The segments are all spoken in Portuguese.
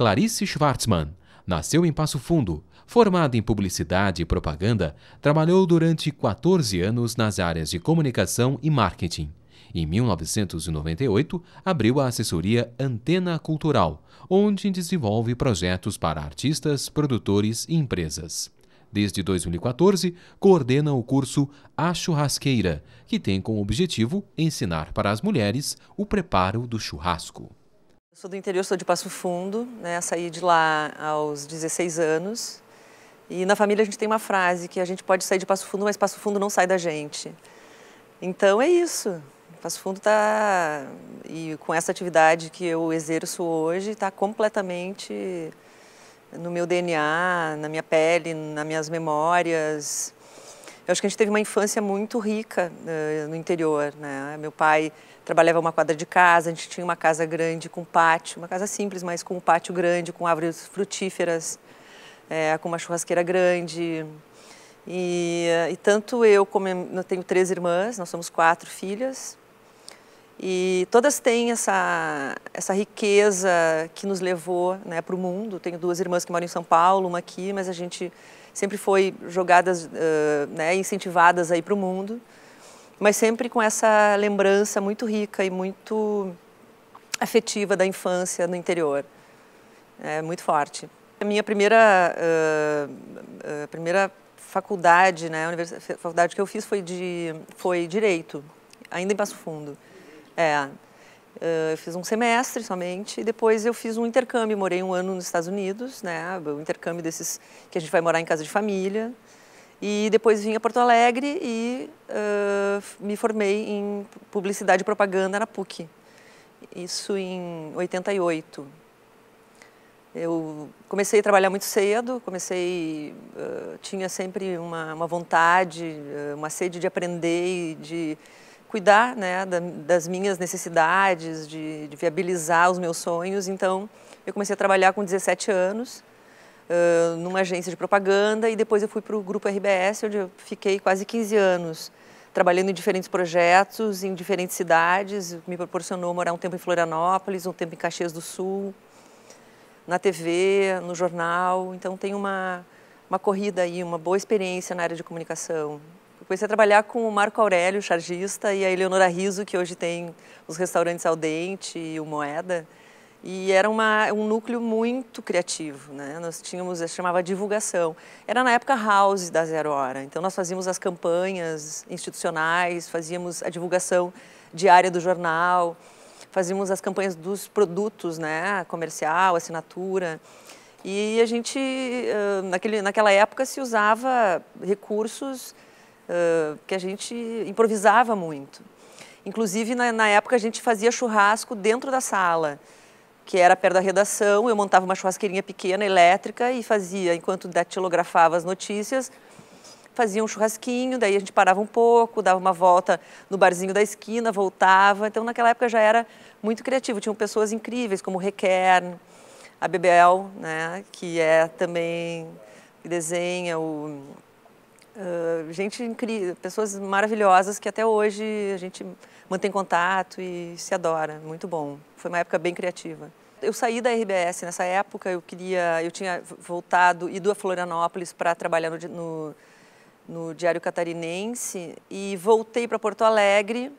Clarice Schwartzman. Nasceu em Passo Fundo. Formada em publicidade e propaganda, trabalhou durante 14 anos nas áreas de comunicação e marketing. Em 1998, abriu a assessoria Antena Cultural, onde desenvolve projetos para artistas, produtores e empresas. Desde 2014, coordena o curso A Churrasqueira, que tem como objetivo ensinar para as mulheres o preparo do churrasco. Sou do interior, sou de Passo Fundo, né? saí de lá aos 16 anos. E na família a gente tem uma frase que a gente pode sair de Passo Fundo, mas Passo Fundo não sai da gente. Então é isso. Passo Fundo está, e com essa atividade que eu exerço hoje, está completamente no meu DNA, na minha pele, nas minhas memórias. Eu acho que a gente teve uma infância muito rica uh, no interior, né? Meu pai trabalhava uma quadra de casa, a gente tinha uma casa grande com pátio, uma casa simples, mas com um pátio grande, com árvores frutíferas, é, com uma churrasqueira grande. E, eh, e tanto eu como eu tenho três irmãs, nós somos quatro filhas, e todas têm essa, essa riqueza que nos levou né, para o mundo. Tenho duas irmãs que moram em São Paulo, uma aqui, mas a gente sempre foi jogadas, uh, né, incentivadas aí para o mundo mas sempre com essa lembrança muito rica e muito afetiva da infância no interior. É muito forte. A minha primeira, uh, uh, primeira faculdade, né, faculdade que eu fiz foi, de, foi Direito, ainda em Passo Fundo. É, eu fiz um semestre somente e depois eu fiz um intercâmbio. Morei um ano nos Estados Unidos, né? O intercâmbio desses que a gente vai morar em casa de família. E depois vim a Porto Alegre e uh, me formei em publicidade e propaganda na PUC. Isso em 88. Eu comecei a trabalhar muito cedo, comecei, uh, tinha sempre uma, uma, vontade, uma sede de aprender e de cuidar né, da, das minhas necessidades, de, de viabilizar os meus sonhos. Então, eu comecei a trabalhar com 17 anos numa agência de propaganda e depois eu fui para o Grupo RBS, onde eu fiquei quase 15 anos trabalhando em diferentes projetos, em diferentes cidades. Me proporcionou morar um tempo em Florianópolis, um tempo em Caxias do Sul, na TV, no jornal. Então tem uma, uma corrida aí, uma boa experiência na área de comunicação. comecei a trabalhar com o Marco Aurélio, chargista, e a Eleonora Riso, que hoje tem os restaurantes Al Dente e o Moeda. E era uma, um núcleo muito criativo, né? Nós tínhamos, eh, chamava divulgação. Era na época house da Zero Hora, então nós fazíamos as campanhas institucionais, fazíamos a divulgação diária do jornal, fazíamos as campanhas dos produtos, né? Comercial, assinatura. E a gente, naquele, naquela época, se usava recursos que a gente improvisava muito. Inclusive, na, na época, a gente fazia churrasco dentro da sala que era perto da redação, eu montava uma churrasqueirinha pequena, elétrica, e fazia, enquanto datilografava as notícias, fazia um churrasquinho, daí a gente parava um pouco, dava uma volta no barzinho da esquina, voltava. Então, naquela época já era muito criativo. Tinham pessoas incríveis, como Requern, a Bebel, né, que é também, que desenha o... Uh, gente incrível, pessoas maravilhosas que até hoje a gente mantém contato e se adora. Muito bom. Foi uma época bem criativa. Eu saí da RBS nessa época, eu queria, eu tinha voltado, ido a Florianópolis para trabalhar no, no, no Diário Catarinense e voltei para Porto Alegre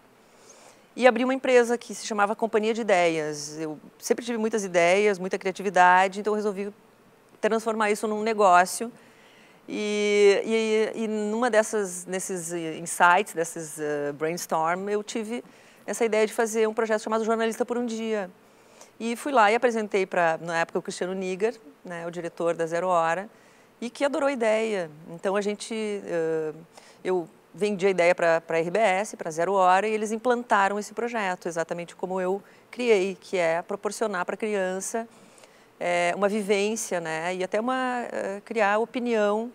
e abri uma empresa que se chamava Companhia de Ideias. Eu sempre tive muitas ideias, muita criatividade, então resolvi transformar isso num negócio. E, e, e numa dessas, nesses eh, insights, desses uh, eh, brainstorm, eu tive essa ideia de fazer um projeto chamado Jornalista por um Dia. E fui lá e apresentei para, na época, o Cristiano Niger, né, o diretor da Zero Hora, e que adorou a ideia. Então a gente, uh, eu vendi a ideia para a RBS, para Zero Hora, e eles implantaram esse projeto, exatamente como eu criei, que é proporcionar para a criança é, uma vivência, né, e até uma, uh, criar opinião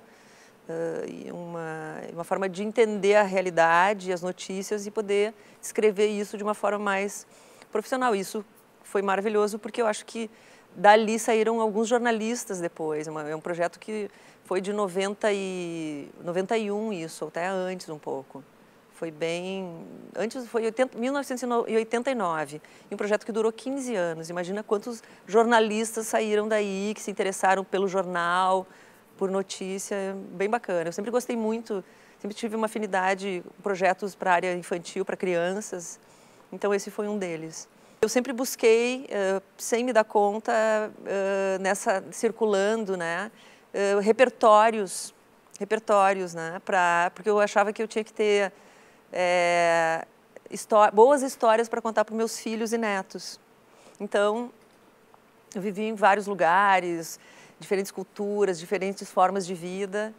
uh, uma, uma forma de entender a realidade, as notícias e poder escrever isso de uma forma mais profissional. Isso foi maravilhoso porque eu acho que dali saíram alguns jornalistas depois. é um projeto que foi de 90 e 91 isso, até antes um pouco. Foi bem... Antes foi 80, 1989. E um projeto que durou 15 anos. Imagina quantos jornalistas saíram daí, que se interessaram pelo jornal, por notícia, é bem bacana. Eu sempre gostei muito, sempre tive uma afinidade projetos para área infantil, para crianças. Então esse foi um deles. Eu sempre busquei, uh, sem me dar conta, uh, nessa circulando, né, uh, repertórios, repertórios, né, para porque eu achava que eu tinha que ter é, histó boas histórias para contar para meus filhos e netos. Então eu vivi em vários lugares, diferentes culturas, diferentes formas de vida.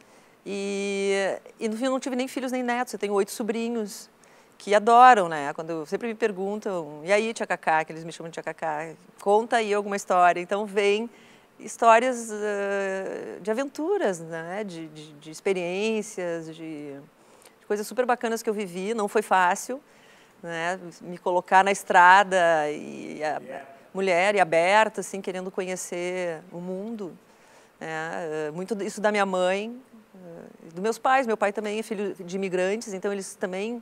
E, e no fim eu não tive nem filhos nem netos, eu tenho oito sobrinhos que adoram, né? Quando sempre me perguntam, e aí, Tia Cacá, que eles me chamam de Tia Cacá, conta aí alguma história. Então vem histórias uh, de aventuras, né? De, de, de experiências, de, de, coisas super bacanas que eu vivi. Não foi fácil, né? Me colocar na estrada e a, yeah. É. mulher e aberta, assim, querendo conhecer o mundo. É, muito isso da minha mãe, ah, dos meus pais. Meu pai também é filho de imigrantes, então eles também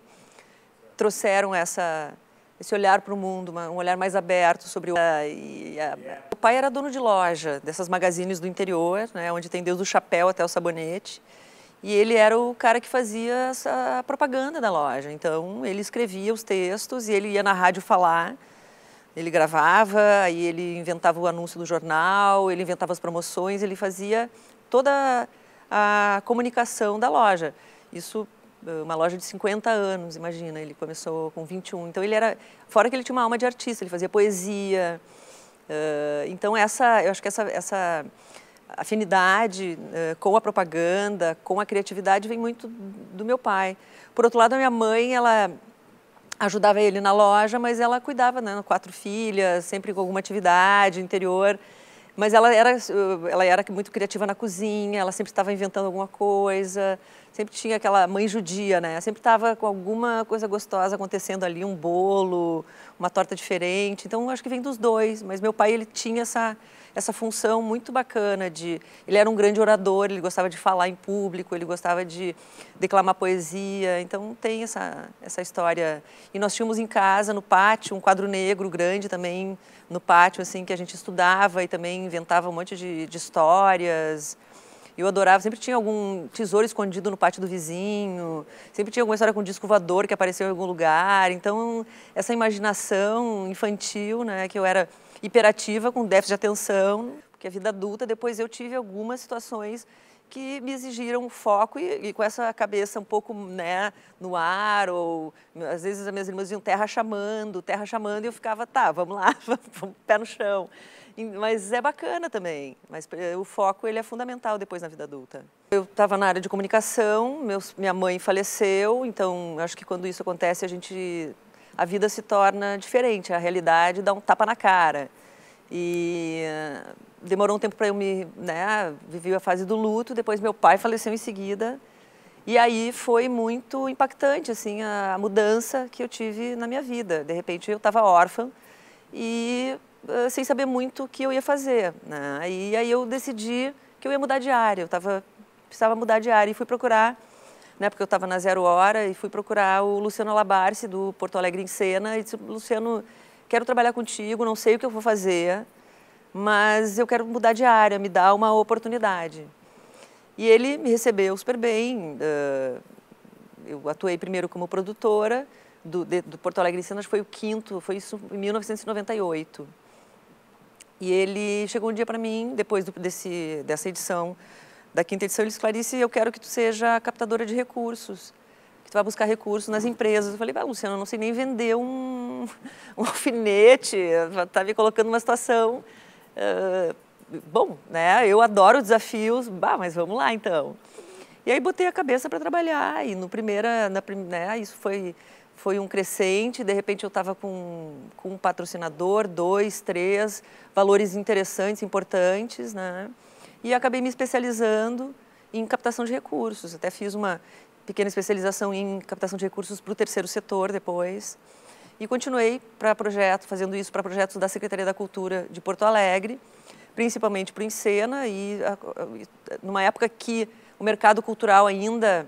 trouxeram essa, esse olhar para o mundo, um olhar mais aberto sobre o. meu ah, pai era dono de loja dessas magazines do interior, né, onde tem desde o chapéu até o sabonete. E ele era o cara que fazia essa propaganda da loja. Então ele escrevia os textos e ele ia na rádio falar ele gravava, aí ele inventava o anúncio do jornal, ele inventava as promoções, ele fazia toda a comunicação da loja. Isso, eh, uma loja de 50 anos, imagina, ele começou com 21. Então ele era, fora que ele tinha uma alma de artista, ele fazia poesia. Uh, então essa, eu acho que essa, essa afinidade uh, com a propaganda, com a criatividade vem muito do meu pai. Por outro lado, a minha mãe, ela ajudava ele na loja, mas ela cuidava, né? Quatro filhas, sempre com alguma atividade interior. Mas ela era, ela era muito criativa na cozinha, ela sempre estava inventando alguma coisa sempre tinha aquela mãe judia, né? Sempre estava com alguma coisa gostosa acontecendo ali, um bolo, uma torta diferente. Então, acho que vem dos dois. Mas meu pai, ele tinha essa, essa função muito bacana de... Ele era um grande orador, ele gostava de falar em público, ele gostava de declamar poesia. Então, tem essa, essa história. E nós tínhamos em casa, no pátio, um quadro negro grande também, no pátio, assim, que a gente estudava e também inventava um monte de, de histórias. Eu adorava, sempre tinha algum tesouro escondido no pátio do vizinho, sempre tinha alguma história com um disco voador que apareceu em algum lugar. Então, essa imaginação infantil, né, que eu era hiperativa, com déficit de atenção, porque a vida adulta, depois eu tive algumas situações que me exigiram foco e, e, com essa cabeça um pouco né, no ar, ou às vezes as minhas irmãs iam terra chamando, terra chamando, e eu ficava, tá, vamos lá, vamos, pé no chão. Mas é bacana também. Mas eh, o foco ele é fundamental depois na vida adulta. Eu estava na área de comunicação, meus, minha mãe faleceu, então acho que quando isso acontece a gente a vida se torna diferente, a realidade dá um tapa na cara. E eh, demorou um tempo para eu me, né, ah, vivi a fase do luto, depois meu pai faleceu em seguida. E aí foi muito impactante assim a, mudança que eu tive na minha vida. De repente eu estava órfã e eh, sem saber muito o que eu ia fazer. Né? E aí eu decidi que eu ia mudar de área, eu tava, precisava mudar de área e fui procurar, né, porque eu estava na zero hora, e fui procurar o Luciano Alabarce, do Porto Alegre em Cena, e disse, Luciano, quero trabalhar contigo, não sei o que eu vou fazer, mas eu quero mudar de área, me dá uma oportunidade. E ele me recebeu super bem, uh, eu atuei primeiro como produtora, do, de, do Porto Alegre em que foi o quinto, foi isso em 1998. E ele chegou um dia para mim, depois do, desse, dessa edição, da quinta edição, ele disse, Clarice, eu quero que tu seja captadora de recursos, que tu vá buscar recursos nas empresas. Eu falei, vai, Luciano, eu não sei nem vender um, um alfinete, está me colocando numa situação... Uh, bom, né, eu adoro desafios, bah, mas vamos lá então. E aí botei a cabeça para trabalhar e no primeira, na, né, isso foi foi um crescente, de repente eu estava com, com um patrocinador, dois, três, valores interessantes, importantes, né? E acabei me especializando em captação de recursos. Até fiz uma pequena especialização em captação de recursos para o terceiro setor depois. E continuei para projeto, fazendo isso para projetos da Secretaria da Cultura de Porto Alegre, principalmente para o Encena, e numa época que o mercado cultural ainda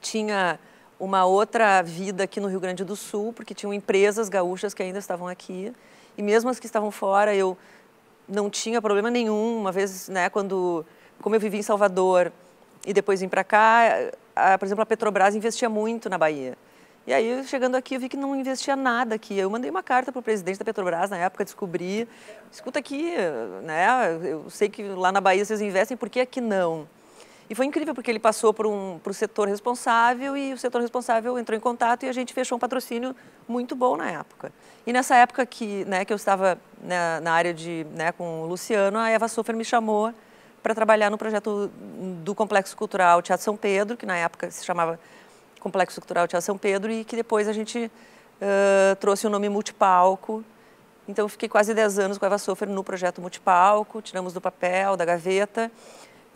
tinha uma outra vida aqui no Rio Grande do Sul, porque tinham empresas gaúchas que ainda estavam aqui. E mesmo as que estavam fora, eu não tinha problema nenhum. Uma vez, né, quando, como eu vivi em Salvador e depois vim para cá, a, por exemplo, a Petrobras investia muito na Bahia. E aí, chegando aqui, eu vi que não investia nada aqui. Eu mandei uma carta para o presidente da Petrobras na época, descobri. Escuta aqui, né? Eu sei que lá na Bahia vocês investem, por que aqui não? E foi incrível, porque ele passou para um, o setor responsável e o setor responsável entrou em contato e a gente fechou um patrocínio muito bom na época. E nessa época que, né, que eu estava na, né, na área de, né, com o Luciano, a Eva Sofer me chamou para trabalhar no projeto do Complexo Cultural Teatro São Pedro, que na época se chamava Complexo Cultural Teatro São Pedro, e que depois a gente uh, trouxe o nome Multipalco. Então, eu fiquei quase 10 anos com a Eva Sofer no projeto Multipalco, tiramos do papel, da gaveta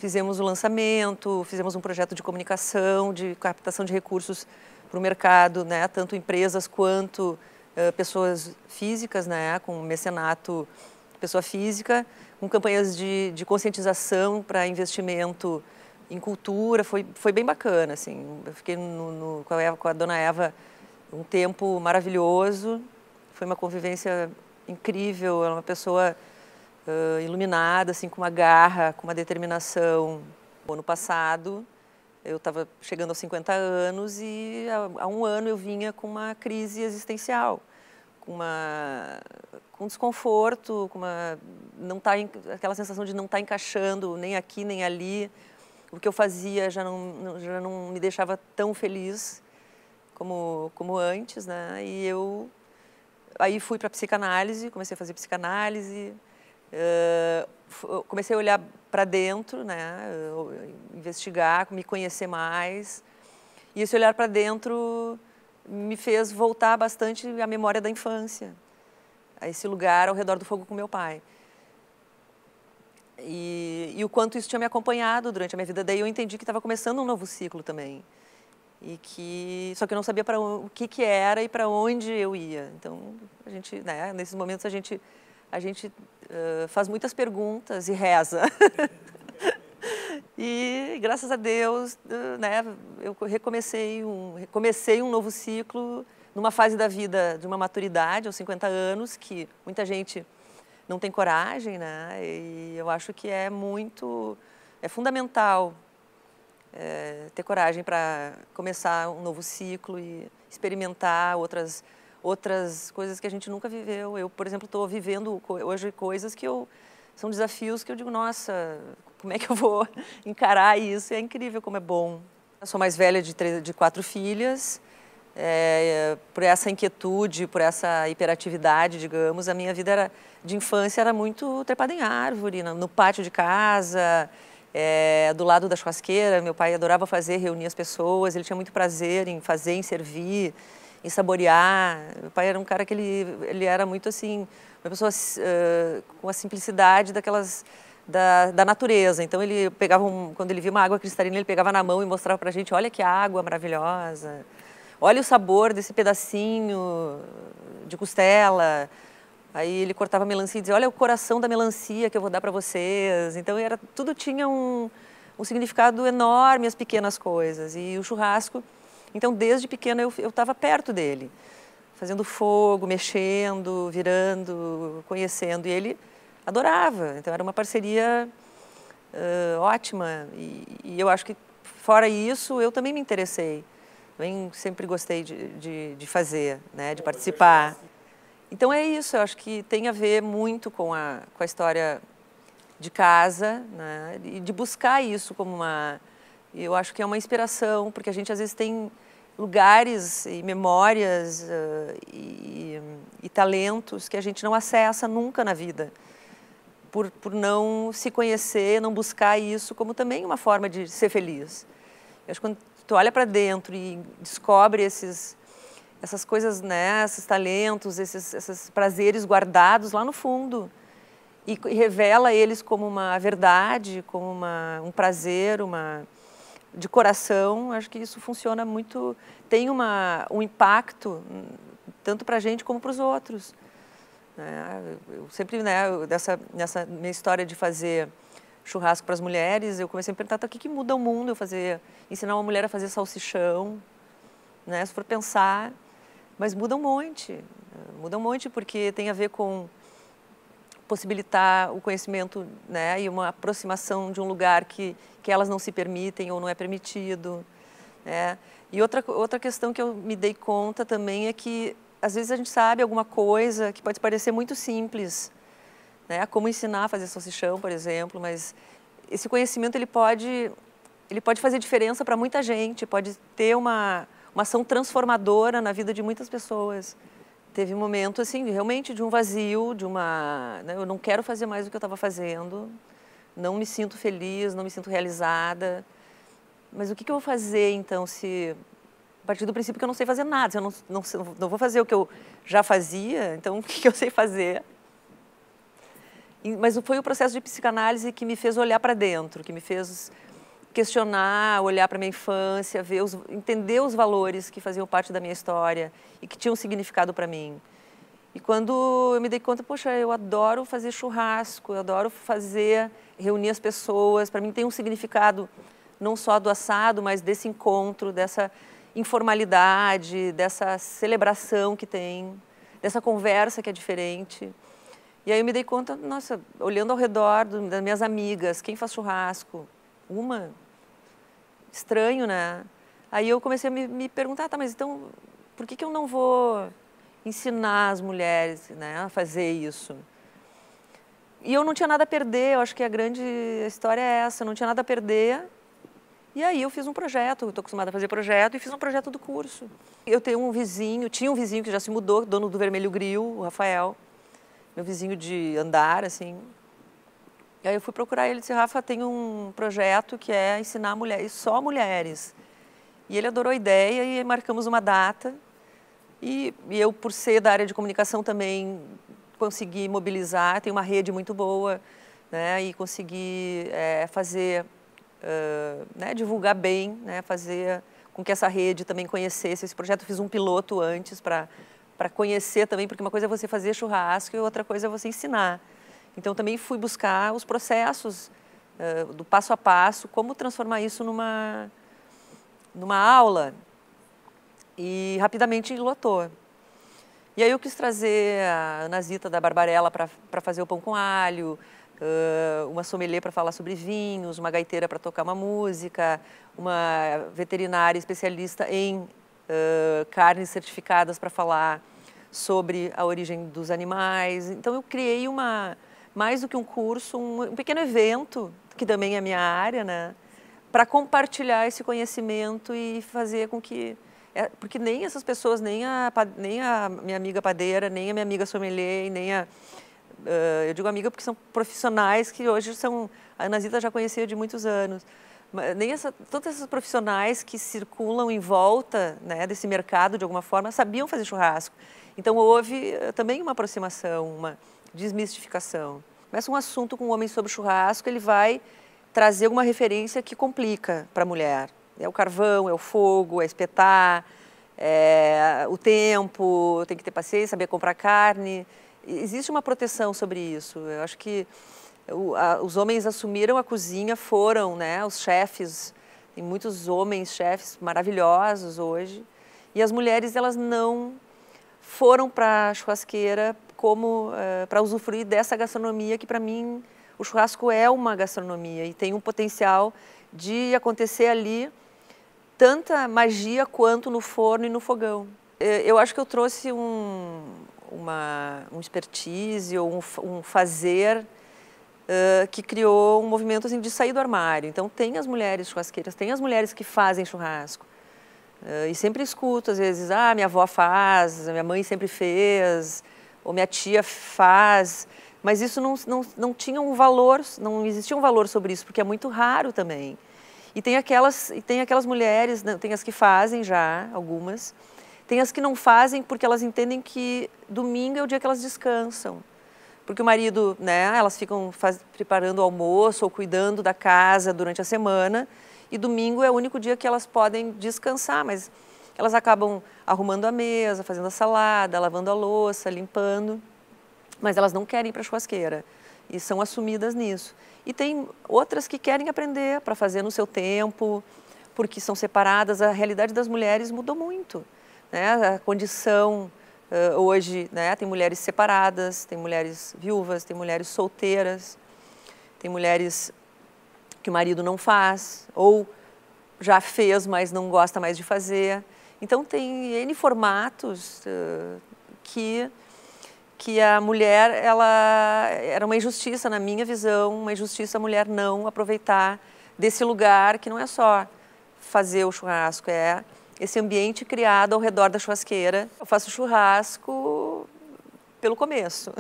fizemos o lançamento, fizemos um projeto de comunicação, de captação de recursos para o mercado, né? tanto empresas quanto uh, pessoas físicas, né? com mecenato pessoa física, com campanhas de, de conscientização para investimento em cultura, foi, foi bem bacana, assim, eu fiquei no, no, com, a Eva, com a dona Eva um tempo maravilhoso, foi uma convivência incrível, ela é uma pessoa uh, iluminada, assim, com uma garra, com uma determinação. O ano passado, eu estava chegando aos 50 anos e há, há um ano eu vinha com uma crise existencial, com uma com desconforto, com uma não tá aquela sensação de não estar tá encaixando nem aqui nem ali. O que eu fazia já não já não me deixava tão feliz como como antes, né? E eu aí fui para psicanálise, comecei a fazer psicanálise comecei a olhar para dentro, né? investigar, me conhecer mais. E esse olhar para dentro me fez voltar bastante à memória da infância, a esse lugar ao redor do fogo com meu pai. E, e o quanto isso tinha me acompanhado durante a minha vida. Daí eu entendi que estava começando um novo ciclo também. E que só que eu não sabia para o que que era e para onde eu ia. Então, a gente, né, nesses momentos a gente a gente uh, faz muitas perguntas e reza. e graças a Deus, uh, né, eu recomecei um, comecei um novo ciclo numa fase da vida de uma maturidade, aos 50 anos, que muita gente não tem coragem, né? E eu acho que é muito, é fundamental é, ter coragem para começar um novo ciclo e experimentar outras outras coisas que a gente nunca viveu. Eu, por exemplo, estou vivendo hoje coisas que eu são desafios que eu digo, nossa, como é que eu vou encarar isso? é incrível como é bom. Eu sou mais velha de, três, de quatro filhas. É, por essa inquietude, por essa hiperatividade, digamos, a minha vida era, de infância era muito trepada em árvore, no, no pátio de casa, é, do lado da churrasqueira. Meu pai adorava fazer, reunir as pessoas, ele tinha muito prazer em fazer, em servir em saborear. Meu pai era um cara que ele, ele era muito assim, uma pessoa uh, com a simplicidade daquelas da, da, natureza. Então ele pegava um, quando ele via uma água cristalina, ele pegava na mão e mostrava para a gente, olha que água maravilhosa. Olha o sabor desse pedacinho de costela. Aí ele cortava melancia e dizia, olha o coração da melancia que eu vou dar para vocês. Então era tudo tinha um um significado enorme as pequenas coisas. E o churrasco então, desde pequena, eu estava perto dele, fazendo fogo, mexendo, virando, conhecendo. E ele adorava. Então, era uma parceria uh, ótima. E, e, eu acho que, fora isso, eu também me interessei. Também sempre gostei de, de, de fazer, né? de participar. Então é isso, eu acho que tem a ver muito com a, com a história de casa né? e de buscar isso como uma, e eu acho que é uma inspiração, porque a gente às vezes tem lugares e memórias uh, e, e, talentos que a gente não acessa nunca na vida, por, por não se conhecer, não buscar isso como também uma forma de ser feliz. Eu acho que quando tu olha para dentro e descobre esses, essas coisas, né, esses talentos, esses, esses prazeres guardados lá no fundo, e, e revela eles como uma verdade, como uma, um prazer, uma de coração, acho que isso funciona muito, tem uma, um impacto tanto para a gente como para os outros. Né? Eu sempre, né, dessa, nessa minha história de fazer churrasco para as mulheres, eu comecei a me perguntar, tá, o que, que muda o mundo eu fazer, ensinar uma mulher a fazer salsichão, né? se for pensar, mas muda um monte, muda um monte porque tem a ver com possibilitar o conhecimento né, e uma aproximação de um lugar que, que elas não se permitem ou não é permitido. Né? E outra, outra questão que eu me dei conta também é que, às vezes, a gente sabe alguma coisa que pode parecer muito simples, né? como ensinar a fazer salsichão, por exemplo, mas esse conhecimento ele pode, ele pode fazer diferença para muita gente, pode ter uma, uma ação transformadora na vida de muitas pessoas teve um momento, assim, realmente de um vazio, de uma... Né, eu não quero fazer mais o que eu estava fazendo, não me sinto feliz, não me sinto realizada. Mas o que, que eu vou fazer, então, se... A partir do princípio que eu não sei fazer nada, se eu não, não, não vou fazer o que eu já fazia, então o que, que eu sei fazer? mas foi o processo de psicanálise que me fez olhar para dentro, que me fez questionar, olhar para minha infância, ver os, entender os valores que faziam parte da minha história e que tinham significado para mim. E quando eu me dei conta, poxa, eu adoro fazer churrasco, eu adoro fazer, reunir as pessoas, para mim tem um significado não só do assado, mas desse encontro, dessa informalidade, dessa celebração que tem, dessa conversa que é diferente. E aí eu me dei conta, nossa, olhando ao redor das minhas amigas, quem faz churrasco, uma, estranho, né? Aí eu comecei a me, me perguntar, tá, mas então por que, que eu não vou ensinar as mulheres né, a fazer isso? E eu não tinha nada a perder, eu acho que a grande história é essa, eu não tinha nada a perder. E aí eu fiz um projeto, estou acostumada a fazer projeto, e fiz um projeto do curso. Eu tenho um vizinho, tinha um vizinho que já se mudou, dono do Vermelho Grill, o Rafael, meu vizinho de andar, assim, e aí eu fui procurar ele e disse, Rafa, tem um projeto que é ensinar mulheres, só mulheres. E ele adorou a ideia e marcamos uma data. E, e eu, por ser da área de comunicação também, consegui mobilizar, tem uma rede muito boa, né? E consegui é, fazer, uh, né? divulgar bem, né? Fazer com que essa rede também conhecesse esse projeto. Eu fiz um piloto antes para conhecer também, porque uma coisa é você fazer churrasco e outra coisa é você ensinar. Então, também fui buscar os processos uh, do passo a passo, como transformar isso numa, numa aula. E rapidamente lotou. E aí eu quis trazer a Nazita da Barbarella para fazer o pão com alho, uh, uma sommelier para falar sobre vinhos, uma gaiteira para tocar uma música, uma veterinária especialista em uh, carnes certificadas para falar sobre a origem dos animais. Então eu criei uma, mais do que um curso, um, pequeno evento, que também é minha área, né? Para compartilhar esse conhecimento e fazer com que. É, porque nem essas pessoas, nem a, nem a minha amiga padeira, nem a minha amiga sommelier, nem a. Uh, eu digo amiga porque são profissionais que hoje são. A Nazita já conhecia de muitos anos. Mas nem essa, todos esses profissionais que circulam em volta né, desse mercado de alguma forma sabiam fazer churrasco. Então houve eh, também uma aproximação, uma, desmistificação. Começa um assunto com um homem sobre churrasco, ele vai trazer alguma referência que complica para a mulher. É o carvão, é o fogo, é espetar, é o tempo, tem que ter paciência, saber comprar carne. Existe uma proteção sobre isso. Eu acho que os homens assumiram a cozinha, foram né, os chefes, tem muitos homens chefes maravilhosos hoje, e as mulheres elas não foram para a churrasqueira como uh, eh, para usufruir dessa gastronomia que para mim o churrasco é uma gastronomia e tem um potencial de acontecer ali tanta magia quanto no forno e no fogão. Eh, eu acho que eu trouxe um, uma, um expertise ou um, um fazer uh, que criou um movimento assim, de sair do armário. Então tem as mulheres churrasqueiras, tem as mulheres que fazem churrasco. Uh, e sempre escuto, às vezes, ah, minha avó faz, minha mãe sempre fez, ou minha tia faz, mas isso não, não, não tinha um valor, não existia um valor sobre isso, porque é muito raro também. E tem aquelas, e tem aquelas mulheres, né, tem as que fazem já, algumas, tem as que não fazem porque elas entendem que domingo é o dia que elas descansam. Porque o marido, né, elas ficam faz, preparando o almoço ou cuidando da casa durante a semana, e domingo é o único dia que elas podem descansar, mas elas acabam arrumando a mesa, fazendo a salada, lavando a louça, limpando, mas elas não querem ir para a churrasqueira e são assumidas nisso. E tem outras que querem aprender para fazer no seu tempo, porque são separadas. A realidade das mulheres mudou muito. Né? A condição uh, hoje, né? tem mulheres separadas, tem mulheres viúvas, tem mulheres solteiras, tem mulheres que o marido não faz ou já fez, mas não gosta mais de fazer. Então, tem N formatos uh, que, que a mulher, ela era uma injustiça, na minha visão, uma injustiça a mulher não aproveitar desse lugar que não é só fazer o churrasco, é esse ambiente criado ao redor da churrasqueira. Eu faço churrasco pelo começo.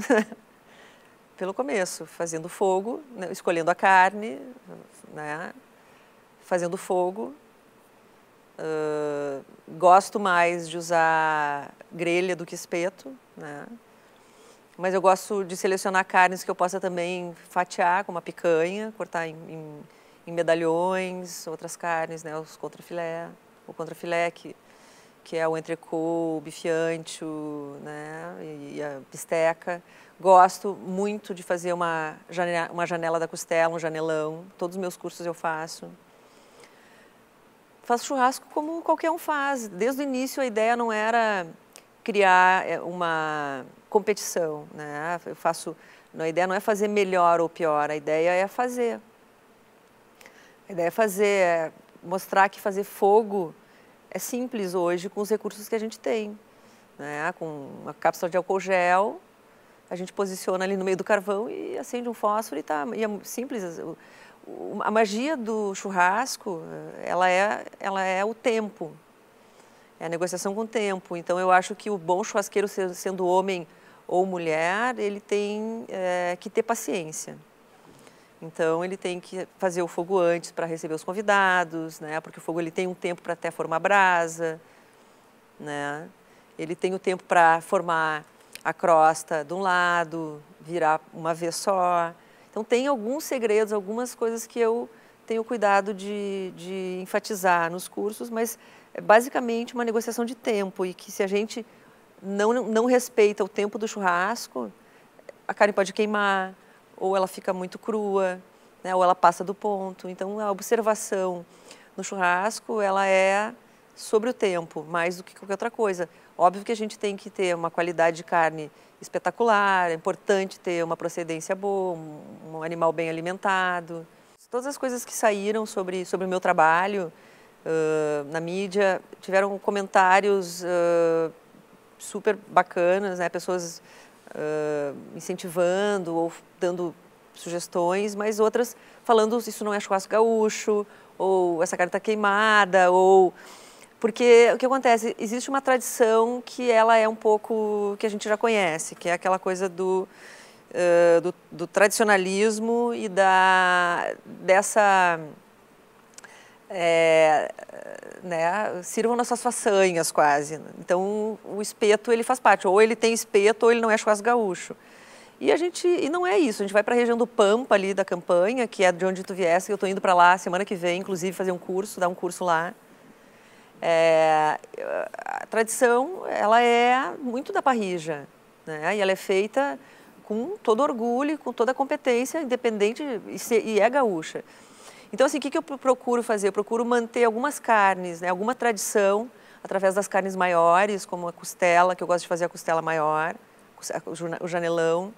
pelo começo, fazendo fogo, né? escolhendo a carne, né? fazendo fogo, Uh, gosto mais de usar grelha do que espeto, né? Mas eu gosto de selecionar carnes que eu possa também fatiar, como a picanha, cortar em, em, em medalhões, outras carnes, né? Os contrafilé, o contrafilé que, que é o entrecô, o bifiante, né? E, e a bisteca. Gosto muito de fazer uma janela, uma janela da costela, um janelão. Todos os meus cursos eu faço faz churrasco como qualquer um faz. Desde o início a ideia não era criar eh, uma competição, né? Ah, eu faço, a ideia não é fazer melhor ou pior, a ideia é fazer. A ideia é fazer, é mostrar que fazer fogo é simples hoje com os recursos que a gente tem, né? Ah, com uma cápsula de álcool gel, a gente posiciona ali no meio do carvão e acende um fósforo e tá, e é simples a magia do churrasco, ela é, ela é o tempo, é a negociação com o tempo. Então eu acho que o bom churrasqueiro, sendo homem ou mulher, ele tem é, que ter paciência. Então ele tem que fazer o fogo antes para receber os convidados, né? Porque o fogo ele tem um tempo para até formar brasa, né? Ele tem o tempo para formar a crosta de um lado, virar uma vez só. Então, tem alguns segredos, algumas coisas que eu tenho cuidado de, de enfatizar nos cursos, mas é basicamente uma negociação de tempo e que se a gente não, não respeita o tempo do churrasco, a carne pode queimar, ou ela fica muito crua, né, ou ela passa do ponto. Então, a observação no churrasco, ela é sobre o tempo, mais do que qualquer outra coisa. Óbvio que a gente tem que ter uma qualidade de carne espetacular, é importante ter uma procedência boa, um animal bem alimentado. Todas as coisas que saíram sobre, sobre o meu trabalho uh, na mídia tiveram comentários uh, super bacanas, né? pessoas uh, incentivando ou dando sugestões, mas outras falando isso não é churrasco gaúcho, ou essa carne está queimada, ou porque o que acontece, existe uma tradição que ela é um pouco que a gente já conhece, que é aquela coisa do, uh, do, do, tradicionalismo e da dessa é, né, sirvam nas suas façanhas quase. Então o espeto ele faz parte, ou ele tem espeto ou ele não é churrasco gaúcho. E a gente, e não é isso, a gente vai para a região do Pampa ali da campanha, que é de onde tu viesse, eu estou indo para lá semana que vem, inclusive fazer um curso, dar um curso lá. É, a tradição, ela é muito da parrija, né? E ela é feita com todo orgulho, com toda competência, independente, e é gaúcha. Então, assim, o que, que eu procuro fazer? Eu procuro manter algumas carnes, né? alguma tradição, através das carnes maiores, como a costela, que eu gosto de fazer a costela maior, o janelão,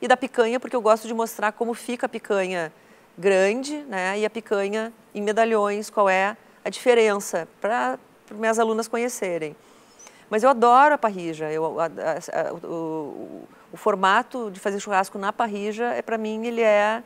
e da picanha, porque eu gosto de mostrar como fica a picanha grande, né? E a picanha em medalhões, qual é a diferença, para para minhas alunas conhecerem. Mas eu adoro a parrija. Eu, a, a, o, o, formato de fazer churrasco na parrija, é, para mim, ele é,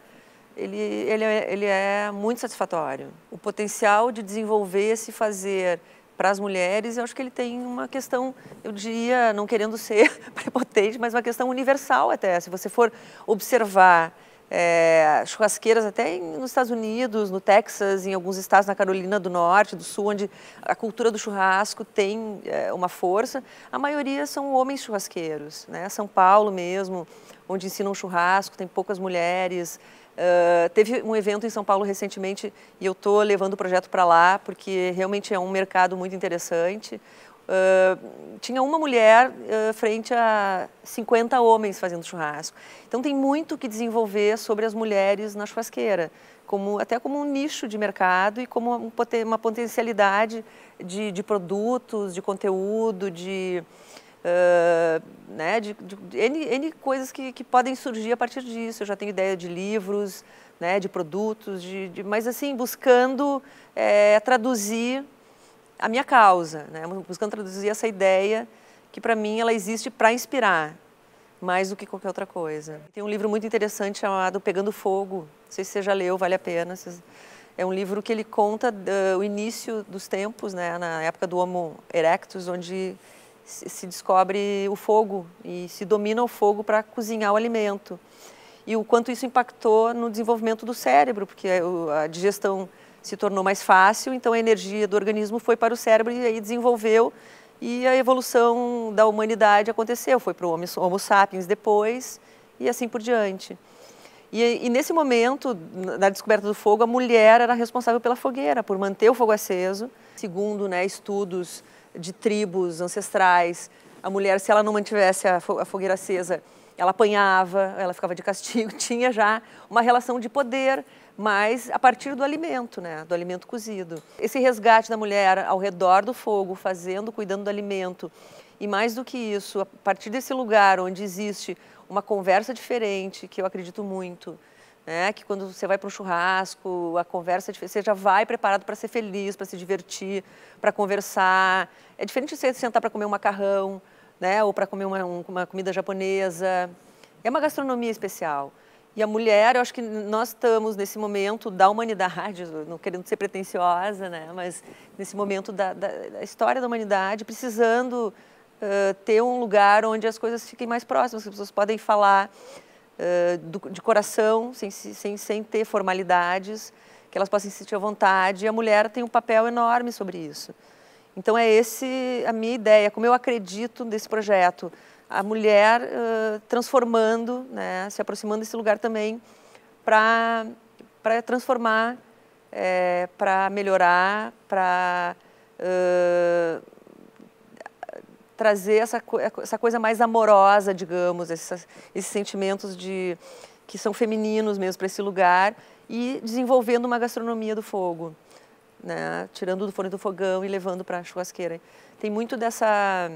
ele, ele, é, ele é muito satisfatório. O potencial de desenvolver, se fazer para as mulheres, eu acho que ele tem uma questão, eu diria, não querendo ser prepotente, mas uma questão universal até. Se você for observar é, churrasqueiras até nos Estados Unidos, no Texas, em alguns estados na Carolina do Norte, do Sul, onde a cultura do churrasco tem é, uma força. A maioria são homens churrasqueiros, né? São Paulo mesmo, onde ensinam churrasco, tem poucas mulheres. Uh, teve um evento em São Paulo recentemente e eu estou levando o projeto para lá porque realmente é um mercado muito interessante. Uh, tinha uma mulher uh, frente a 50 homens fazendo churrasco. Então tem muito que desenvolver sobre as mulheres na churrasqueira, como, até como um nicho de mercado e como um, uma potencialidade de, de, produtos, de conteúdo, de, uh, né, de, de N, N, coisas que, que, podem surgir a partir disso. Eu já tenho ideia de livros, né, de produtos, de, de mas assim, buscando é, traduzir a minha causa, né? buscando traduzir essa ideia que para mim ela existe para inspirar, mais do que qualquer outra coisa. Tem um livro muito interessante chamado Pegando Fogo, não sei se você já leu, vale a pena. É um livro que ele conta uh, o início dos tempos, né, na época do Homo erectus, onde se descobre o fogo e se domina o fogo para cozinhar o alimento. E o quanto isso impactou no desenvolvimento do cérebro, porque a digestão se tornou mais fácil, então a energia do organismo foi para o cérebro e aí desenvolveu e a evolução da humanidade aconteceu, foi para o Homo, homo sapiens depois e assim por diante. E, e, nesse momento, na descoberta do fogo, a mulher era responsável pela fogueira, por manter o fogo aceso. Segundo né, estudos de tribos ancestrais, a mulher, se ela não mantivesse a fogueira acesa, ela apanhava, ela ficava de castigo, tinha já uma relação de poder, mas a partir do alimento, né, do alimento cozido. Esse resgate da mulher ao redor do fogo, fazendo, cuidando do alimento, e mais do que isso, a partir desse lugar onde existe uma conversa diferente, que eu acredito muito, né? que quando você vai para um churrasco, a conversa é você já vai preparado para ser feliz, para se divertir, para conversar. É diferente de você sentar para comer um macarrão, né? Ou para comer uma, uma comida japonesa. É uma gastronomia especial. E a mulher, eu acho que nós estamos nesse momento da humanidade, não querendo ser pretensiosa, né? Mas nesse momento da, da, da história da humanidade, precisando uh, ter um lugar onde as coisas fiquem mais próximas, que as pessoas podem falar uh, do, de coração, sem, sem, sem ter formalidades, que elas possam se sentir à vontade. E a mulher tem um papel enorme sobre isso. Então é esse a minha ideia, como eu acredito nesse projeto, a mulher uh, transformando, né, se aproximando desse lugar também para para transformar, é, para melhorar, para uh, trazer essa, essa coisa mais amorosa, digamos, esses, esses sentimentos de que são femininos mesmo para esse lugar e desenvolvendo uma gastronomia do fogo né? Tirando do forno do fogão e levando para a churrasqueira. Tem muito dessa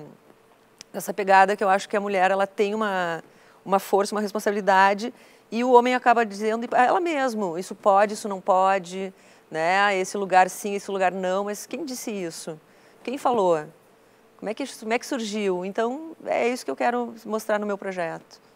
dessa pegada que eu acho que a mulher ela tem uma uma força, uma responsabilidade e o homem acaba dizendo a ela mesmo, isso pode, isso não pode, né? Esse lugar sim, esse lugar não, mas quem disse isso? Quem falou? Como é que como é que surgiu? Então, é isso que eu quero mostrar no meu projeto.